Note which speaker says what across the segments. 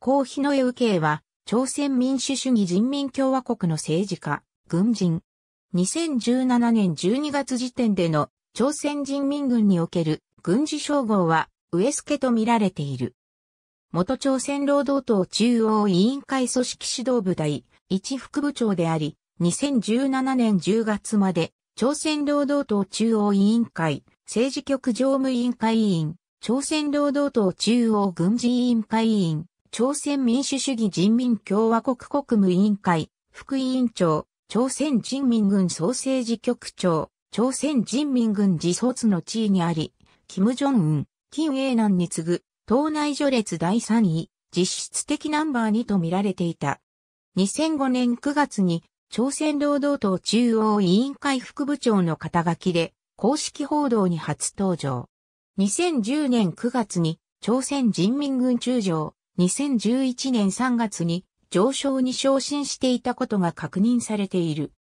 Speaker 1: コ日のノエは、朝鮮民主主義人民共和国の政治家、軍人。2017年12月時点での朝鮮人民軍における軍事称号は、上助と見られている。元朝鮮労働党中央委員会組織指導部第一副部長であり、2017年10月まで、朝鮮労働党中央委員会、政治局常務委員会委員、朝鮮労働党中央軍事委員会委員、朝鮮民主主義人民共和国国務委員会、副委員長、朝鮮人民軍総政治局長、朝鮮人民軍自卒の地位にあり、金正恩、金英南に次ぐ、党内序列第3位、実質的ナンバー2と見られていた。2005年9月に、朝鮮労働党中央委員会副部長の肩書きで、公式報道に初登場。2010年9月に、朝鮮人民軍中将、2011年3月に上昇に昇進していたことが確認されている。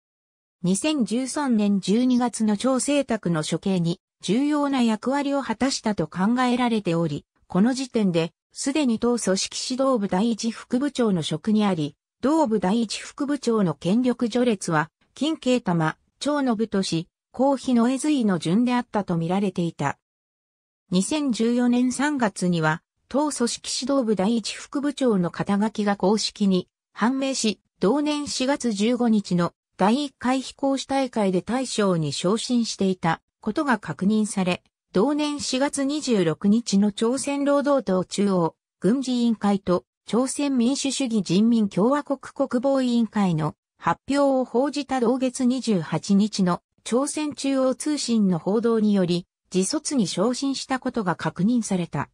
Speaker 1: 2013年12月の調整卓の処刑に重要な役割を果たしたと考えられており、この時点で、すでに党組織指導部第一副部長の職にあり、同部第一副部長の権力序列は、金慶玉、長の部とし、公費の絵随の順であったと見られていた。2014年3月には、党組織指導部第一副部長の肩書きが公式に判明し、同年4月15日の第1回飛行士大会で大将に昇進していたことが確認され、同年4月26日の朝鮮労働党中央軍事委員会と朝鮮民主主義人民共和国国防委員会の発表を報じた同月28日の朝鮮中央通信の報道により、自卒に昇進したことが確認された。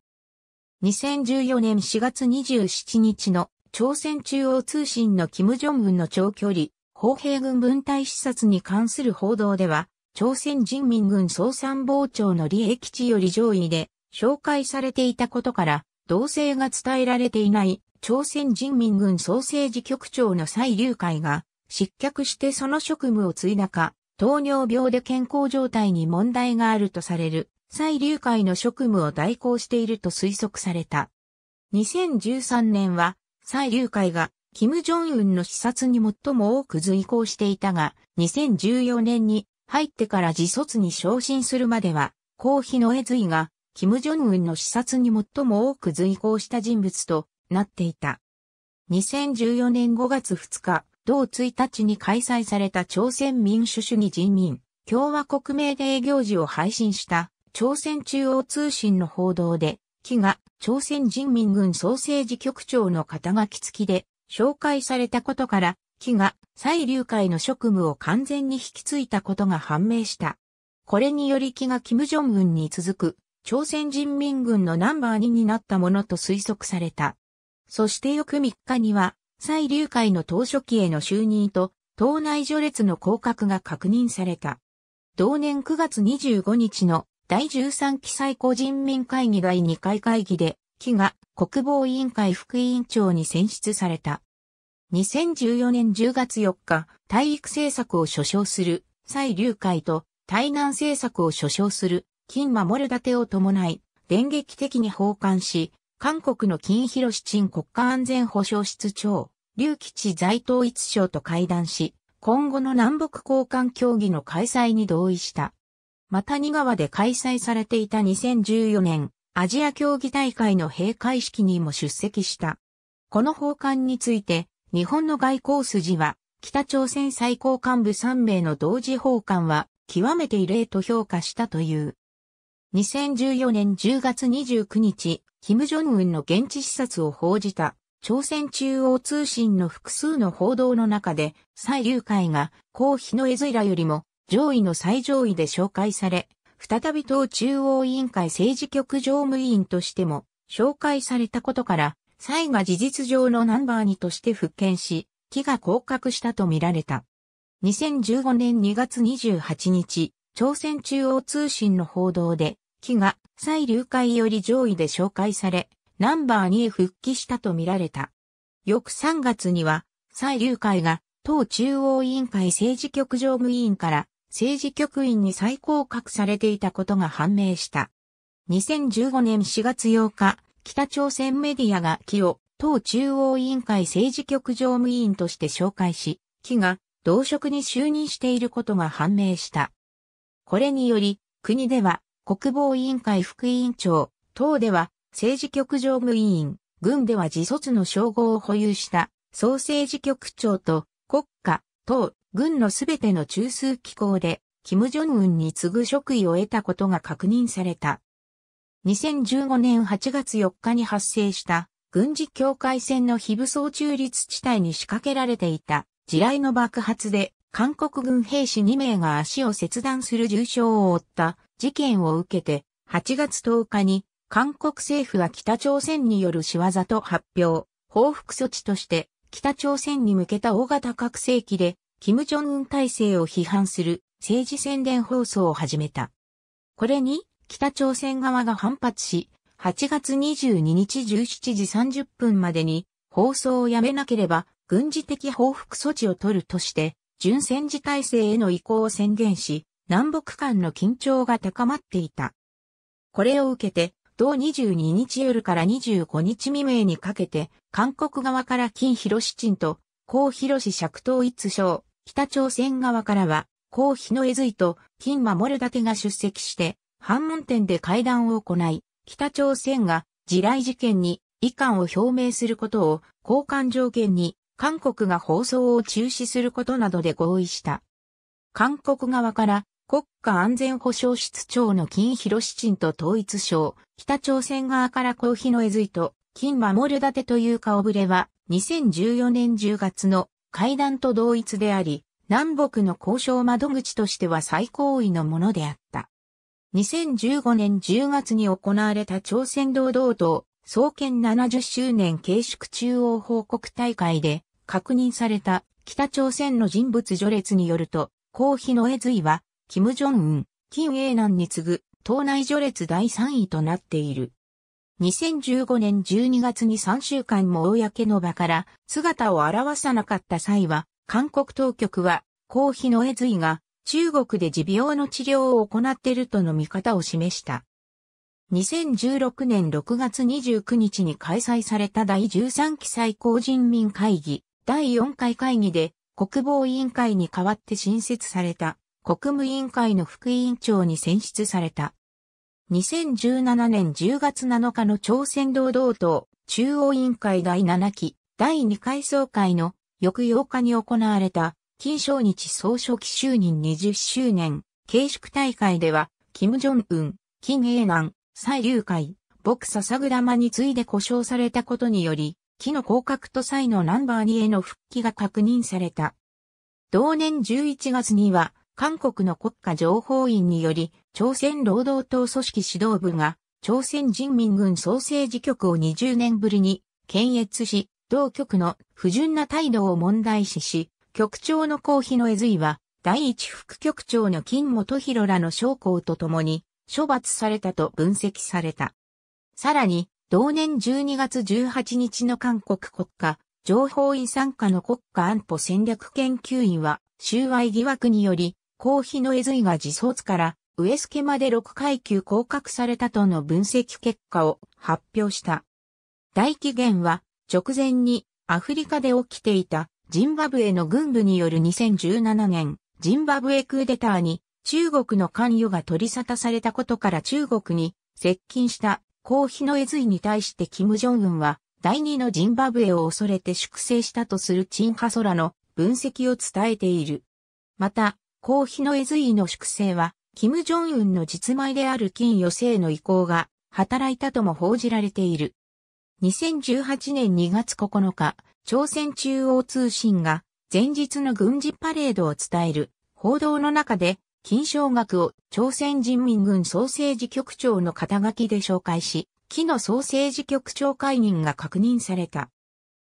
Speaker 1: 2014年4月27日の朝鮮中央通信の金正恩の長距離、砲兵軍分隊視察に関する報道では、朝鮮人民軍総参謀長の利益地より上位で紹介されていたことから、同性が伝えられていない朝鮮人民軍総政治局長の蔡竜会が失脚してその職務を継いだか、糖尿病で健康状態に問題があるとされる西竜会の職務を代行していると推測された。2013年は、西竜会が、金正恩の視察に最も多く随行していたが、2014年に入ってから自卒に昇進するまでは、公費の絵随が、金正恩の視察に最も多く随行した人物となっていた。2014年5月2日、同1日に開催された朝鮮民主主義人民共和国名で営業時を配信した朝鮮中央通信の報道で、木が朝鮮人民軍創生事局長の肩書き付きで紹介されたことから、木が蔡流会の職務を完全に引き継いだことが判明した。これにより木が金正恩に続く朝鮮人民軍のナンバー2になったものと推測された。そして翌3日には、蔡流会の当初期への就任と、党内序列の降格が確認された。同年9月25日の第13期最高人民会議第2回会議で、木が国防委員会副委員長に選出された。2014年10月4日、体育政策を所掌する、蔡竜会と、台南政策を所掌する、金守る盾を伴い、電撃的に奉還し、韓国の金広七鎮国家安全保障室長、劉吉在統一省と会談し、今後の南北交換協議の開催に同意した。また2川で開催されていた2014年、アジア競技大会の閉会式にも出席した。この訪韓について、日本の外交筋は、北朝鮮最高幹部3名の同時訪韓は、極めて異例と評価したという。2014年10月29日、金正恩の現地視察を報じた、朝鮮中央通信の複数の報道の中で、蔡流会が、公費のイラよりも、上位の最上位で紹介され、再び党中央委員会政治局常務委員としても紹介されたことから、蔡が事実上のナンバー2として復権し、木が降格したとみられた。2015年2月28日、朝鮮中央通信の報道で、木が蔡流会より上位で紹介され、ナンバー2へ復帰したとみられた。翌3月には、蔡流会が党中央委員会政治局常務委員から政治局員に再降格されていたことが判明した。2015年4月8日、北朝鮮メディアが木を党中央委員会政治局常務委員として紹介し、木が同職に就任していることが判明した。これにより、国では国防委員会副委員長、党では政治局常務委員、軍では自卒の称号を保有した総政治局長と国家、党、軍のすべての中枢機構で、金正恩に次ぐ職位を得たことが確認された。2015年8月4日に発生した軍事境界線の非武装中立地帯に仕掛けられていた地雷の爆発で韓国軍兵士2名が足を切断する重傷を負った事件を受けて8月10日に韓国政府は北朝鮮による仕業と発表、報復措置として北朝鮮に向けた大型核兵器でキム・ジョンウン体制を批判する政治宣伝放送を始めた。これに北朝鮮側が反発し、8月22日17時30分までに放送をやめなければ軍事的報復措置を取るとして、準戦時体制への移行を宣言し、南北間の緊張が高まっていた。これを受けて、同22日夜から25日未明にかけて、韓国側から金広七鎮と、高広し釈頭一章、北朝鮮側からは、皇妃の江髄と金守立が出席して、反問店で会談を行い、北朝鮮が地雷事件に遺憾を表明することを交換条件に韓国が放送を中止することなどで合意した。韓国側から国家安全保障室長の金広市鎮と統一省、北朝鮮側から公費の江髄と金守立という顔ぶれは2014年10月の階段と同一であり、南北の交渉窓口としては最高位のものであった。2015年10月に行われた朝鮮労働党創建70周年慶祝中央報告大会で確認された北朝鮮の人物序列によると、公妃の絵随は、金正恩、金英南に次ぐ、党内序列第3位となっている。2015年12月に3週間も公の場から姿を現さなかった際は、韓国当局は、公費のエズイが中国で持病の治療を行っているとの見方を示した。2016年6月29日に開催された第13期最高人民会議第4回会議で国防委員会に代わって新設された国務委員会の副委員長に選出された。2017年10月7日の朝鮮労働党中央委員会第7期第2回総会の翌8日に行われた金正日総書記就任20周年慶祝大会では、金正恩、金英南、蔡流海、牧笹倉間に次いで故障されたことにより、木の降格と蔡のナンバー2への復帰が確認された。同年11月には、韓国の国家情報院により、朝鮮労働党組織指導部が、朝鮮人民軍創生事局を20年ぶりに、検閲し、同局の不純な態度を問題視し、局長の公費のえずいは、第一副局長の金本博らの将校と共に、処罰されたと分析された。さらに、同年12月18日の韓国国家、情報院参加の国家安保戦略研究院は、収賄疑惑により、公費の絵髄が自卒から上助まで6階級降格されたとの分析結果を発表した。大紀元は直前にアフリカで起きていたジンバブエの軍部による2017年ジンバブエクーデターに中国の関与が取り沙汰されたことから中国に接近した公費の絵髄に対して金正恩は第二のジンバブエを恐れて粛清したとするチンハソラの分析を伝えている。また、公費のエズイの粛清は、キム・ジョンウンの実米である金与正の意向が働いたとも報じられている。2018年2月9日、朝鮮中央通信が前日の軍事パレードを伝える報道の中で、金賞額を朝鮮人民軍総政治局長の肩書きで紹介し、木の総政治局長解任が確認された。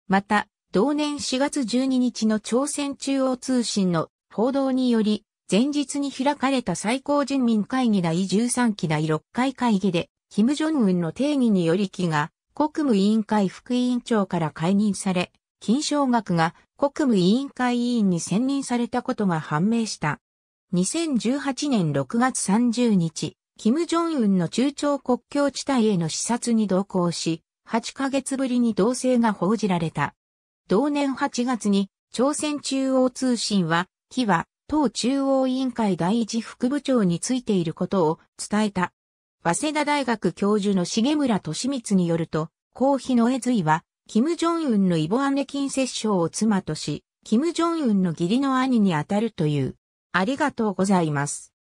Speaker 1: また、同年4月12日の朝鮮中央通信の報道により、前日に開かれた最高人民会議第13期第6回会議で、金正恩の定義により期が、国務委員会副委員長から解任され、金賞額が国務委員会委員に選任されたことが判明した。2018年6月30日、金正恩の中朝国境地帯への視察に同行し、8ヶ月ぶりに動静が報じられた。同年8月に、朝鮮中央通信は、紀は、党中央委員会第一副部長についていることを伝えた。早稲田大学教授の重村敏光によると、公費の絵随は、金正恩のイボアネ金摂政を妻とし、金正恩の義理の兄にあたるという。ありがとうございます。